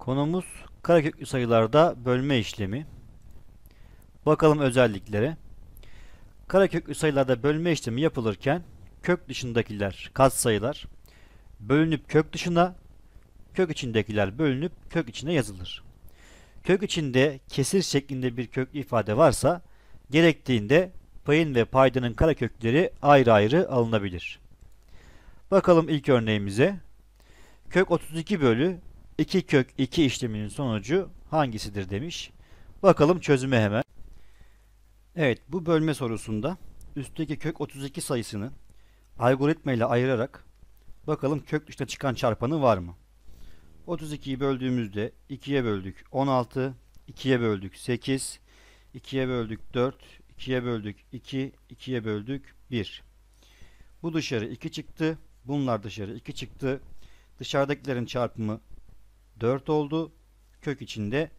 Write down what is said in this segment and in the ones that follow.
Konumuz kareköklü sayılarda bölme işlemi. Bakalım özelliklere. Kareköklü sayılarda bölme işlemi yapılırken kök dışındakiler katsayılar bölünüp kök dışına, kök içindekiler bölünüp kök içine yazılır. Kök içinde kesir şeklinde bir köklü ifade varsa gerektiğinde payın ve paydanın karekökleri ayrı ayrı alınabilir. Bakalım ilk örneğimize. Kök 32 bölü 2 kök 2 işleminin sonucu hangisidir demiş. Bakalım çözümü hemen. Evet bu bölme sorusunda üstteki kök 32 sayısını algoritma ile ayırarak bakalım kök dışına çıkan çarpanı var mı? 32'yi böldüğümüzde 2'ye böldük 16, 2'ye böldük 8, 2'ye böldük 4, 2'ye böldük 2, 2'ye böldük 1. Bu dışarı 2 çıktı. Bunlar dışarı 2 çıktı. Dışarıdakilerin çarpımı 4 oldu. Kök içinde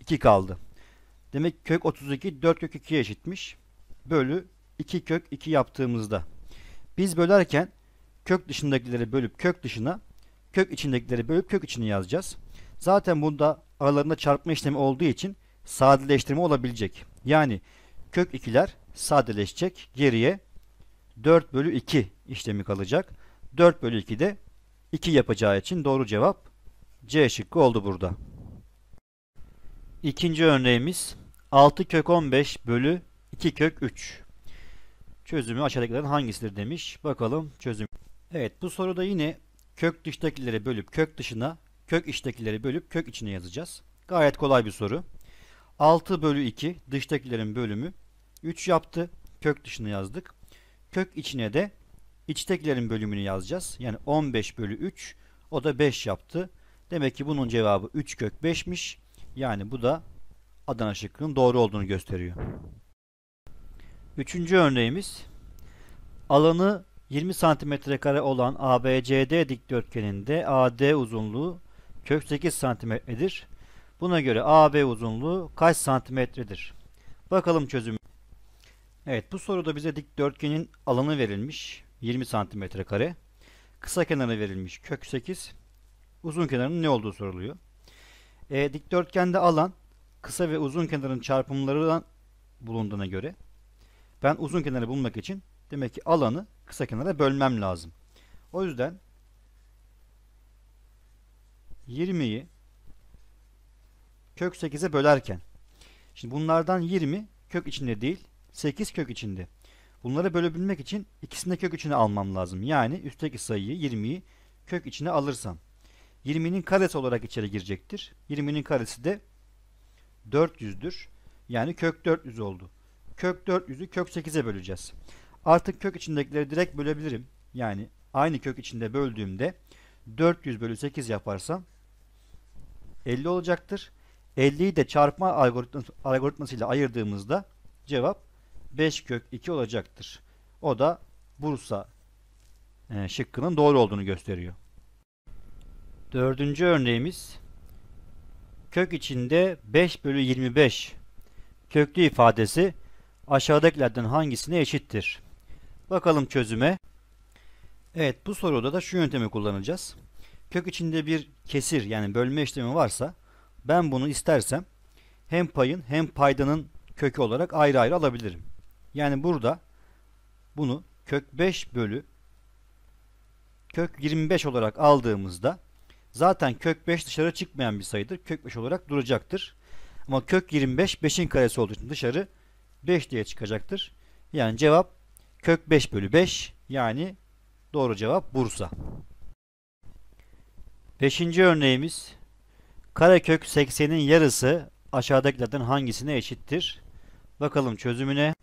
2 kaldı. Demek kök 32 4 kök 2'ye eşitmiş. Bölü 2 kök 2 yaptığımızda. Biz bölerken kök dışındakileri bölüp kök dışına, kök içindekileri bölüp kök içini yazacağız. Zaten bunda aralarında çarpma işlemi olduğu için sadeleştirme olabilecek. Yani kök 2'ler sadeleşecek. Geriye 4 bölü 2 işlemi kalacak. 4 bölü 2 de 2 yapacağı için doğru cevap C şıkkı oldu burada. İkinci örneğimiz 6 kök 15 bölü 2 kök 3. Çözümü aşağıdakilerden hangisidir demiş. Bakalım çözüm. Evet bu soruda yine kök dıştakileri bölüp kök dışına, kök içtekileri bölüp kök içine yazacağız. Gayet kolay bir soru. 6 bölü 2 dıştakilerin bölümü 3 yaptı. Kök dışını yazdık. Kök içine de içtekilerin bölümünü yazacağız. Yani 15 bölü 3 o da 5 yaptı. Demek ki bunun cevabı 3 kök 5'miş. Yani bu da Adana şıkkının doğru olduğunu gösteriyor. Üçüncü örneğimiz alanı 20 santimetre kare olan ABCD dikdörtgeninde AD uzunluğu kök 8 santimetredir. Buna göre AB uzunluğu kaç santimetredir? Bakalım çözüm. Evet bu soruda bize dikdörtgenin alanı verilmiş 20 santimetre kare. Kısa kenarı verilmiş kök 8 uzun kenarının ne olduğu soruluyor. E, dikdörtgende alan kısa ve uzun kenarın çarpımlarından bulunduğuna göre ben uzun kenarı bulmak için demek ki alanı kısa kenara bölmem lazım. O yüzden 20'yi kök 8'e bölerken şimdi bunlardan 20 kök içinde değil 8 kök içinde. Bunları bölebilmek için ikisini de kök içine almam lazım. Yani üstteki sayıyı 20'yi kök içine alırsam 20'nin karesi olarak içeri girecektir. 20'nin karesi de 400'dür. Yani kök 400 oldu. Kök 400'ü kök 8'e böleceğiz. Artık kök içindekileri direkt bölebilirim. Yani aynı kök içinde böldüğümde 400 bölü 8 yaparsam 50 olacaktır. 50'yi de çarpma algoritmasıyla ayırdığımızda cevap 5 kök 2 olacaktır. O da Bursa e, şıkkının doğru olduğunu gösteriyor. Dördüncü örneğimiz kök içinde 5 bölü 25 köklü ifadesi aşağıdakilerden hangisine eşittir? Bakalım çözüme. Evet bu soruda da şu yöntemi kullanacağız. Kök içinde bir kesir yani bölme işlemi varsa ben bunu istersem hem payın hem paydanın kökü olarak ayrı ayrı alabilirim. Yani burada bunu kök 5 bölü kök 25 olarak aldığımızda zaten kök 5 dışarı çıkmayan bir sayıdır. Kök 5 olarak duracaktır. Ama kök 25 5'in karesi olduğu için dışarı 5 diye çıkacaktır. Yani cevap kök 5 bölü 5 yani doğru cevap Bursa. Beşinci örneğimiz karekök 80'in yarısı aşağıdakilerden hangisine eşittir? Bakalım çözümüne.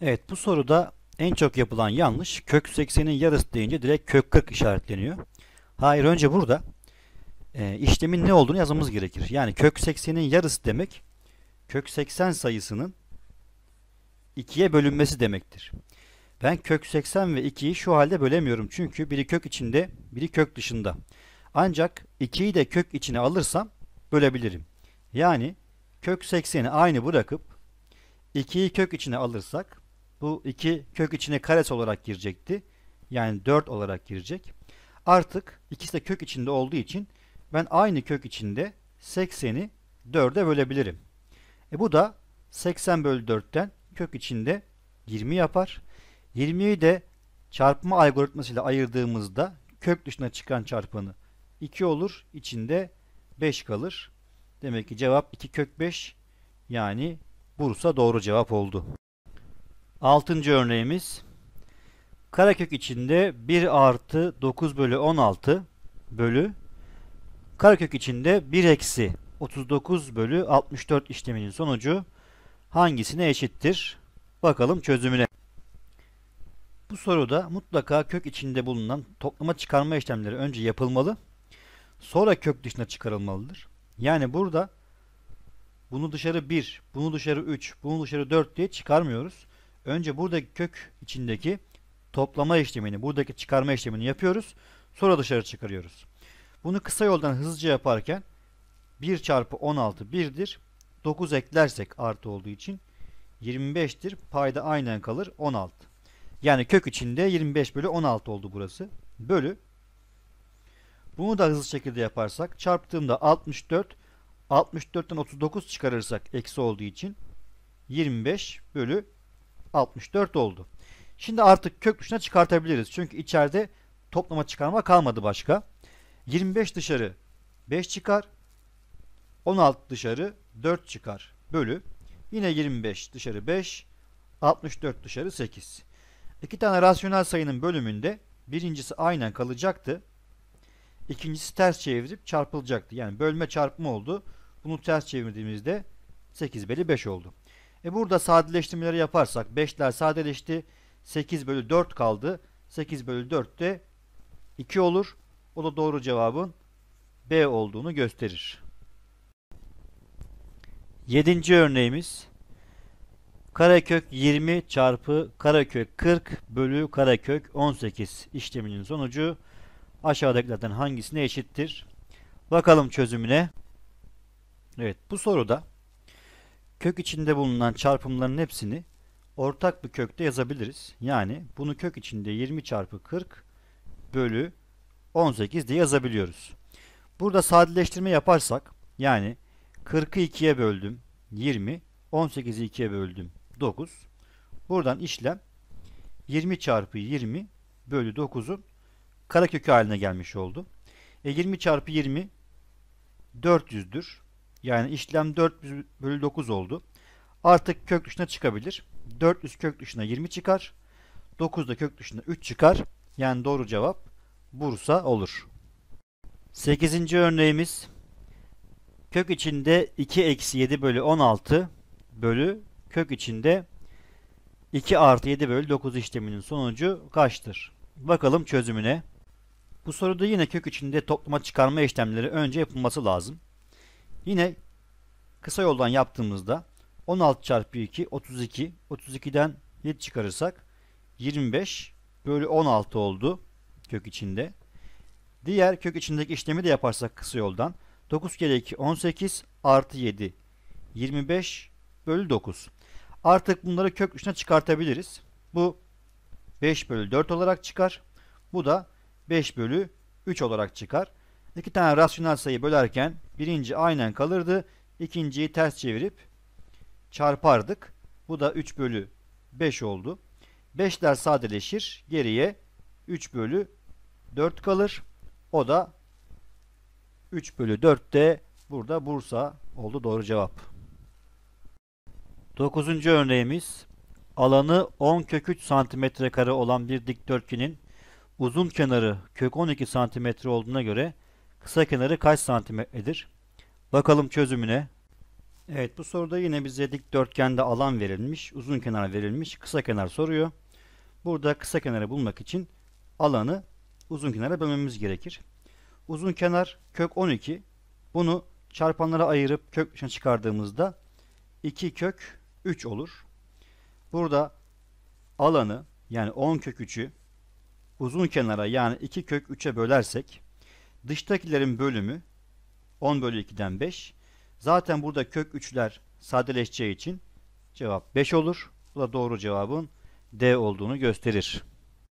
Evet bu soruda en çok yapılan yanlış kök 80'in yarısı deyince direkt kök 40 işaretleniyor. Hayır önce burada e, işlemin ne olduğunu yazmamız gerekir. Yani kök 80'in yarısı demek kök 80 sayısının 2'ye bölünmesi demektir. Ben kök 80 ve 2'yi şu halde bölemiyorum. Çünkü biri kök içinde, biri kök dışında. Ancak 2'yi de kök içine alırsam bölebilirim. Yani kök 80'i aynı bırakıp 2'yi kök içine alırsak bu 2 kök içine karesi olarak girecekti. Yani 4 olarak girecek. Artık ikisi de kök içinde olduğu için ben aynı kök içinde 80'i 4'e bölebilirim. E bu da 80 bölü 4'ten kök içinde 20 yapar. 20'yi de çarpma algoritmasıyla ayırdığımızda kök dışına çıkan çarpanı 2 olur. içinde 5 kalır. Demek ki cevap 2 kök 5 yani Bursa doğru cevap oldu. Altıncı örneğimiz karekök içinde 1 artı 9 bölü 16 bölü Karakök içinde 1 eksi 39 bölü 64 işleminin sonucu hangisine eşittir? Bakalım çözümüne. Bu soruda mutlaka kök içinde bulunan toplama çıkarma işlemleri önce yapılmalı. Sonra kök dışına çıkarılmalıdır. Yani burada bunu dışarı 1, bunu dışarı 3, bunu dışarı 4 diye çıkarmıyoruz. Önce buradaki kök içindeki toplama işlemini, buradaki çıkarma işlemini yapıyoruz. Sonra dışarı çıkarıyoruz. Bunu kısa yoldan hızlıca yaparken 1 çarpı 16 1'dir. 9 eklersek artı olduğu için 25'tir. Payda aynen kalır 16. Yani kök içinde 25 bölü 16 oldu burası. Bölü. Bunu da hızlı şekilde yaparsak çarptığımda 64 64'ten 39 çıkarırsak eksi olduğu için 25 bölü 64 oldu. Şimdi artık kök dışına çıkartabiliriz. Çünkü içeride toplama çıkarma kalmadı başka. 25 dışarı 5 çıkar. 16 dışarı 4 çıkar. Bölü. Yine 25 dışarı 5. 64 dışarı 8. İki tane rasyonel sayının bölümünde birincisi aynen kalacaktı. İkincisi ters çevirip çarpılacaktı. Yani bölme çarpma oldu. Bunu ters çevirdiğimizde 8 bölü 5 oldu. E burada sadeleştirmeleri yaparsak 5'ler sadeleşti. 8 bölü 4 kaldı. 8 bölü 4 de 2 olur. O da doğru cevabın B olduğunu gösterir. Yedinci örneğimiz karekök 20 çarpı karekök 40 bölü karekök 18 işleminin sonucu aşağıdakilerden hangisine eşittir? Bakalım çözümüne. Evet bu soruda kök içinde bulunan çarpımların hepsini ortak bir kökte yazabiliriz. Yani bunu kök içinde 20 çarpı 40 bölü 18 de yazabiliyoruz. Burada sadeleştirme yaparsak yani 40'ı 2'ye böldüm 20, 18'i 2'ye böldüm 9. Buradan işlem 20 çarpı 20 bölü 9'un karekökü haline gelmiş oldu. E 20 çarpı 20 400'dür. Yani işlem 400 bölü 9 oldu. Artık kök dışına çıkabilir. 400 kök dışına 20 çıkar. 9 da kök dışına 3 çıkar. Yani doğru cevap Bursa olur. 8. örneğimiz kök içinde 2 eksi 7 bölü 16 bölü kök içinde 2 artı 7 bölü 9 işleminin sonucu kaçtır? Bakalım çözümüne. Bu soruda yine kök içinde toplama çıkarma işlemleri önce yapılması lazım. Yine kısa yoldan yaptığımızda 16 çarpı 2 32 32'den 7 çıkarırsak 25 bölü 16 oldu kök içinde. Diğer kök içindeki işlemi de yaparsak kısa yoldan. 9 kere 2 18 artı 7 25 bölü 9. Artık bunları kök içine çıkartabiliriz. Bu 5 bölü 4 olarak çıkar. Bu da 5 bölü 3 olarak çıkar. İki tane rasyonel sayı bölerken birinci aynen kalırdı. İkinciyi ters çevirip çarpardık. Bu da 3 bölü 5 oldu. 5'ler sadeleşir. Geriye 3 bölü 4 kalır. O da 3 bölü 4 de burada Bursa oldu doğru cevap. 9. örneğimiz alanı 10 kök 3 santimetre kare olan bir dikdörtgenin uzun kenarı kök 12 santimetre olduğuna göre kısa kenarı kaç santimetredir? Bakalım çözümüne. Evet bu soruda yine bize dikdörtgende alan verilmiş, uzun kenar verilmiş, kısa kenar soruyor. Burada kısa kenarı bulmak için alanı uzun kenara bölmemiz gerekir. Uzun kenar kök 12. Bunu çarpanlara ayırıp kök dışına çıkardığımızda 2 kök 3 olur. Burada alanı yani 10 kök 3'ü uzun kenara yani 2 kök 3'e bölersek dıştakilerin bölümü 10 bölü 2'den 5. Zaten burada kök 3'ler sadeleşeceği için cevap 5 olur. Bu da doğru cevabın D olduğunu gösterir.